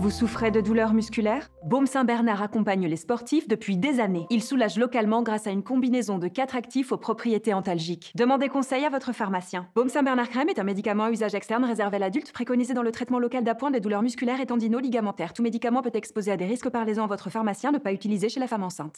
Vous souffrez de douleurs musculaires Baume Saint-Bernard accompagne les sportifs depuis des années. Il soulage localement grâce à une combinaison de quatre actifs aux propriétés antalgiques. Demandez conseil à votre pharmacien. Baume Saint-Bernard crème est un médicament à usage externe réservé à l'adulte préconisé dans le traitement local d'appoint des douleurs musculaires et tendino-ligamentaires. Tout médicament peut exposer à des risques. Parlez-en à votre pharmacien, ne pas utiliser chez la femme enceinte.